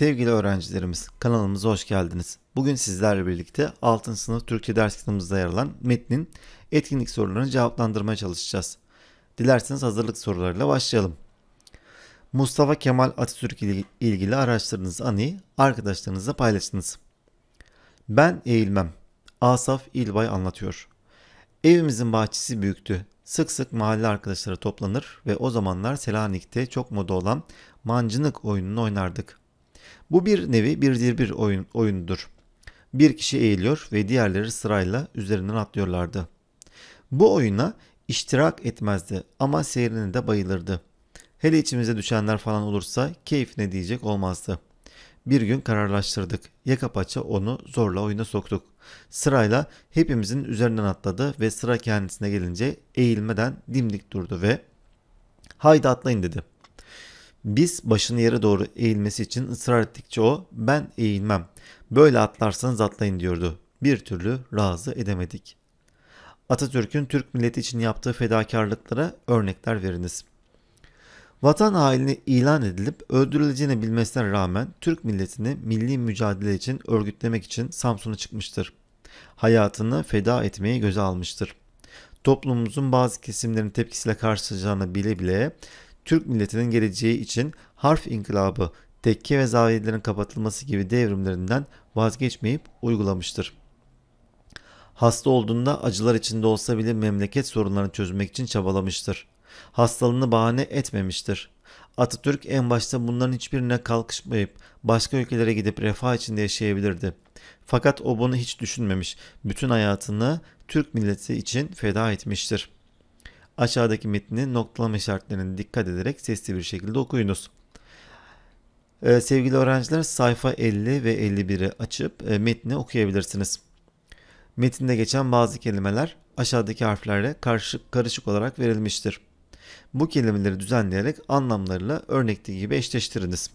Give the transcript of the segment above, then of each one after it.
Sevgili öğrencilerimiz, kanalımıza hoş geldiniz. Bugün sizlerle birlikte 6. sınıf Türkçe ders kitabımızda yer alan metnin etkinlik sorularını cevaplandırmaya çalışacağız. Dilerseniz hazırlık sorularıyla başlayalım. Mustafa Kemal Atatürk ile ilgili araştırdığınız anıyı arkadaşlarınızla paylaştınız. Ben eğilmem. Asaf İlbay anlatıyor. Evimizin bahçesi büyüktü. Sık sık mahalle arkadaşları toplanır ve o zamanlar Selanik'te çok moda olan mancınık oyununu oynardık. Bu bir nevi bir bir oyun, oyunudur. Bir kişi eğiliyor ve diğerleri sırayla üzerinden atlıyorlardı. Bu oyuna iştirak etmezdi ama seyrini de bayılırdı. Hele içimize düşenler falan olursa keyfine diyecek olmazdı. Bir gün kararlaştırdık. Yaka paça onu zorla oyuna soktuk. Sırayla hepimizin üzerinden atladı ve sıra kendisine gelince eğilmeden dimdik durdu ve ''Haydi atlayın'' dedi. Biz başını yere doğru eğilmesi için ısrar ettikçe o ben eğilmem. Böyle atlarsanız atlayın diyordu. Bir türlü razı edemedik. Atatürk'ün Türk milleti için yaptığı fedakarlıklara örnekler veriniz. Vatan haline ilan edilip öldürüleceğini bilmesine rağmen Türk milletini milli mücadele için örgütlemek için Samsun'a çıkmıştır. Hayatını feda etmeyi göze almıştır toplumumuzun bazı kesimlerin tepkisiyle karşılaşacağını bile bile Türk milletinin geleceği için harf inkılabı, tekke ve zaviyelerin kapatılması gibi devrimlerinden vazgeçmeyip uygulamıştır. Hasta olduğunda acılar içinde olsa bile memleket sorunlarını çözmek için çabalamıştır. Hastalığını bahane etmemiştir. Atatürk en başta bunların hiçbirine kalkışmayıp başka ülkelere gidip refah içinde yaşayabilirdi. Fakat o bunu hiç düşünmemiş, bütün hayatını Türk milleti için feda etmiştir.'' Aşağıdaki metni noktalama işaretlerine dikkat ederek sesli bir şekilde okuyunuz. Ee, sevgili öğrenciler sayfa 50 ve 51'i açıp e, metni okuyabilirsiniz. Metinde geçen bazı kelimeler aşağıdaki harflerle karışık, karışık olarak verilmiştir. Bu kelimeleri düzenleyerek anlamlarıyla örnekteki gibi eşleştiriniz.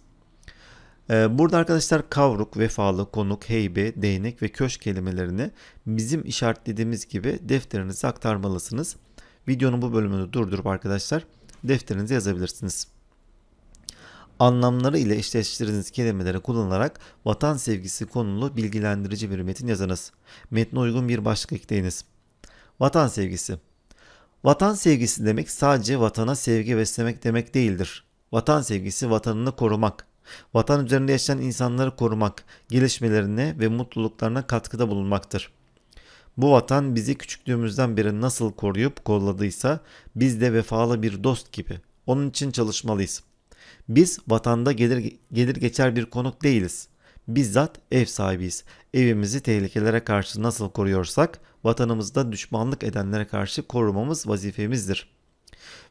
Ee, burada arkadaşlar kavruk, vefalı, konuk, heybe, değnek ve köşk kelimelerini bizim işaretlediğimiz gibi defterinize aktarmalısınız. Videonun bu bölümünü durdurup arkadaşlar defterinize yazabilirsiniz. Anlamları ile eşleştirdiğiniz kelimeleri kullanarak vatan sevgisi konulu bilgilendirici bir metin yazınız. Metne uygun bir başlık ekleyiniz. Vatan sevgisi Vatan sevgisi demek sadece vatana sevgi beslemek demek değildir. Vatan sevgisi vatanını korumak, vatan üzerinde yaşayan insanları korumak, gelişmelerine ve mutluluklarına katkıda bulunmaktır. Bu vatan bizi küçüklüğümüzden beri nasıl koruyup kolladıysa biz de vefalı bir dost gibi onun için çalışmalıyız. Biz vatanda gelir, gelir geçer bir konuk değiliz. Bizzat ev sahibiyiz. Evimizi tehlikelere karşı nasıl koruyorsak vatanımızda düşmanlık edenlere karşı korumamız vazifemizdir.''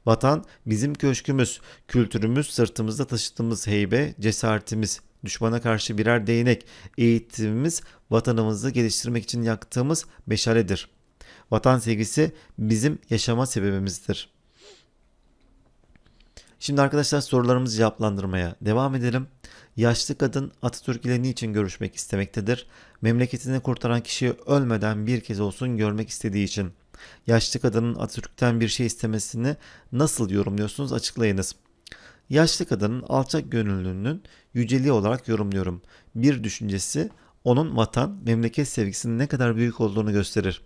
Vatan bizim köşkümüz, kültürümüz, sırtımızda taşıttığımız heybe, cesaretimiz, düşmana karşı birer değnek, eğitimimiz vatanımızı geliştirmek için yaktığımız meşaledir. Vatan sevgisi bizim yaşama sebebimizdir. Şimdi arkadaşlar sorularımızı cevaplandırmaya devam edelim. Yaşlı kadın Atatürk ile niçin görüşmek istemektedir? Memleketini kurtaran kişiyi ölmeden bir kez olsun görmek istediği için. Yaşlı kadının Atatürk'ten bir şey istemesini nasıl yorumluyorsunuz açıklayınız yaşlı kadının alçak gönüllülüğünün yüceliği olarak yorumluyorum. Bir düşüncesi onun vatan, memleket sevgisinin ne kadar büyük olduğunu gösterir.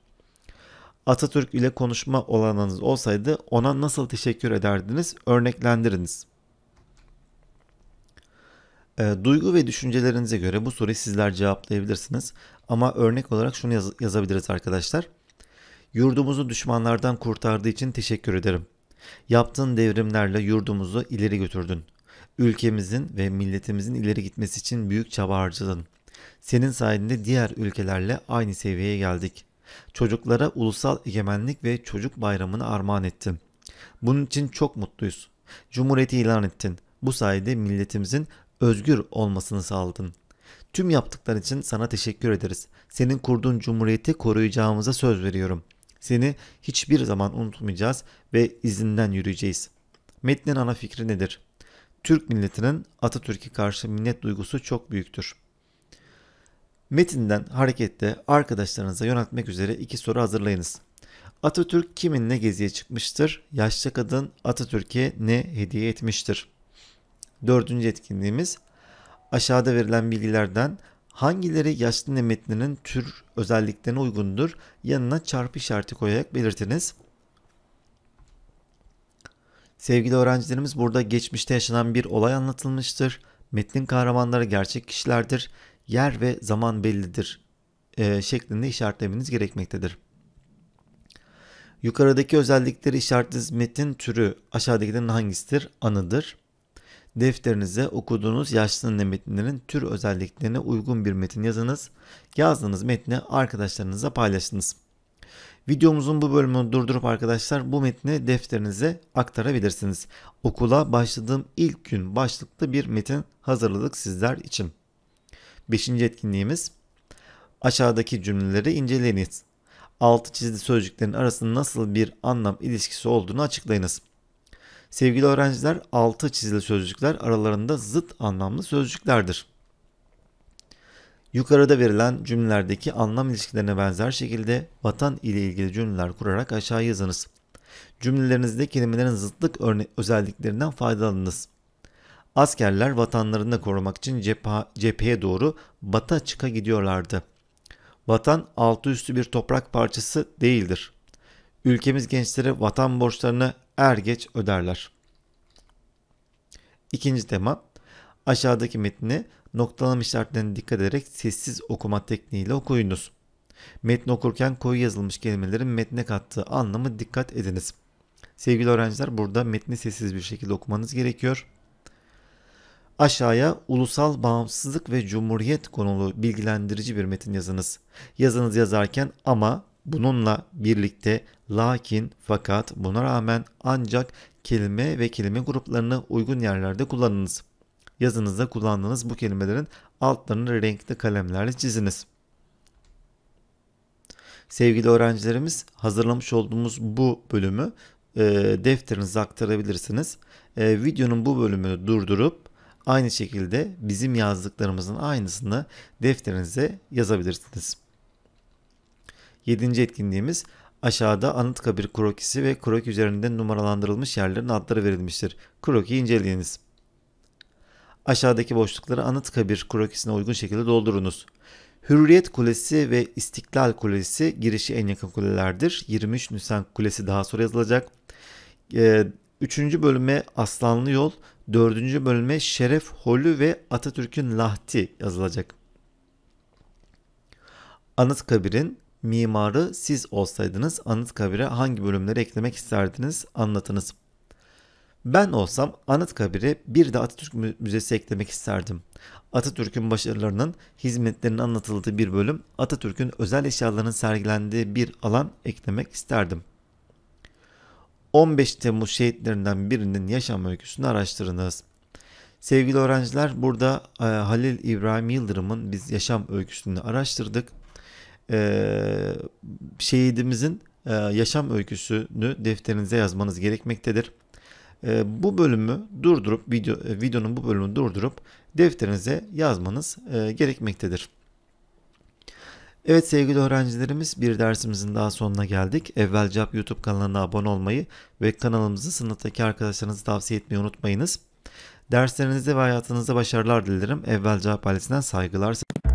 Atatürk ile konuşma olanınız olsaydı ona nasıl teşekkür ederdiniz? Örneklendiriniz. E, duygu ve düşüncelerinize göre bu soruyu sizler cevaplayabilirsiniz. Ama örnek olarak şunu yaz- yazabiliriz arkadaşlar. Yurdumuzu düşmanlardan kurtardığı için teşekkür ederim.'' Yaptığın devrimlerle yurdumuzu ileri götürdün. Ülkemizin ve milletimizin ileri gitmesi için büyük çaba harcadın. Senin sayende diğer ülkelerle aynı seviyeye geldik. Çocuklara ulusal egemenlik ve çocuk bayramını armağan ettin. Bunun için çok mutluyuz. Cumhuriyeti ilan ettin. Bu sayede milletimizin özgür olmasını sağladın. Tüm yaptıkların için sana teşekkür ederiz. Senin kurduğun cumhuriyeti koruyacağımıza söz veriyorum.'' Seni hiçbir zaman unutmayacağız ve izinden yürüyeceğiz. Metnin ana fikri nedir? Türk milletinin Atatürk'e karşı minnet duygusu çok büyüktür. Metinden hareketle arkadaşlarınıza yöneltmek üzere iki soru hazırlayınız. Atatürk kiminle geziye çıkmıştır? Yaşlı kadın Atatürk'e ne hediye etmiştir? Dördüncü etkinliğimiz aşağıda verilen bilgilerden Hangileri yaşlı metninin tür özelliklerine uygundur? Yanına çarpı işareti koyarak belirtiniz. Sevgili öğrencilerimiz burada geçmişte yaşanan bir olay anlatılmıştır. Metnin kahramanları gerçek kişilerdir. Yer ve zaman bellidir e, şeklinde işaretlemeniz gerekmektedir. Yukarıdaki özellikleri işaretsiz metin türü aşağıdakilerin hangisidir? Anıdır defterinize okuduğunuz yaşlı metinlerin tür özelliklerine uygun bir metin yazınız. Yazdığınız metni arkadaşlarınıza paylaşınız. Videomuzun bu bölümünü durdurup arkadaşlar bu metni defterinize aktarabilirsiniz. Okula başladığım ilk gün başlıklı bir metin hazırladık sizler için. Beşinci etkinliğimiz aşağıdaki cümleleri inceleyiniz. Altı çizili sözcüklerin arasında nasıl bir anlam ilişkisi olduğunu açıklayınız. Sevgili öğrenciler altı çizili sözcükler aralarında zıt anlamlı sözcüklerdir. Yukarıda verilen cümlelerdeki anlam ilişkilerine benzer şekilde vatan ile ilgili cümleler kurarak aşağı yazınız. Cümlelerinizde kelimelerin zıtlık özelliklerinden faydalanınız. Askerler vatanlarını korumak için Cephe cepheye doğru bata çıka gidiyorlardı. Vatan altı üstü bir toprak parçası değildir. Ülkemiz gençlere vatan borçlarını er geç öderler. İkinci tema aşağıdaki metni noktalama işaretlerine dikkat ederek sessiz okuma tekniğiyle okuyunuz. Metni okurken koyu yazılmış kelimelerin metne kattığı anlamı dikkat ediniz. Sevgili öğrenciler burada metni sessiz bir şekilde okumanız gerekiyor. Aşağıya ulusal bağımsızlık ve cumhuriyet konulu bilgilendirici bir metin yazınız. Yazınız yazarken ama Bununla birlikte lakin, fakat, buna rağmen, ancak kelime ve kelime gruplarını uygun yerlerde kullanınız. Yazınızda kullandığınız bu kelimelerin altlarını renkli kalemlerle çiziniz. Sevgili öğrencilerimiz hazırlamış olduğumuz bu bölümü e, defterinize aktarabilirsiniz. E, videonun bu bölümünü durdurup aynı şekilde bizim yazdıklarımızın aynısını defterinize yazabilirsiniz. Yedinci etkinliğimiz aşağıda Anıtkabir krokisi ve kroki üzerinde numaralandırılmış yerlerin adları verilmiştir. Kroki inceleyiniz. Aşağıdaki boşlukları Anıtkabir krokisine uygun şekilde doldurunuz. Hürriyet Kulesi ve İstiklal Kulesi girişi en yakın kulelerdir. 23 Nisan Kulesi daha sonra yazılacak. Ee, üçüncü bölüme Aslanlı Yol, dördüncü bölüme Şeref Holü ve Atatürk'ün Lahti yazılacak. Anıtkabir'in mimarı siz olsaydınız Anıtkabir'e hangi bölümleri eklemek isterdiniz anlatınız. Ben olsam Anıtkabir'e bir de Atatürk Müzesi eklemek isterdim. Atatürk'ün başarılarının, hizmetlerinin anlatıldığı bir bölüm, Atatürk'ün özel eşyalarının sergilendiği bir alan eklemek isterdim. 15 Temmuz şehitlerinden birinin yaşam öyküsünü araştırınız. Sevgili öğrenciler burada Halil İbrahim Yıldırım'ın biz yaşam öyküsünü araştırdık e, şehidimizin e, yaşam öyküsünü defterinize yazmanız gerekmektedir. E, bu bölümü durdurup video e, videonun bu bölümünü durdurup defterinize yazmanız e, gerekmektedir. Evet sevgili öğrencilerimiz bir dersimizin daha sonuna geldik. Evvel Cevap YouTube kanalına abone olmayı ve kanalımızı sınıftaki arkadaşlarınızı tavsiye etmeyi unutmayınız. Derslerinizde ve hayatınızda başarılar dilerim. Evvel Cevap ailesinden saygılar.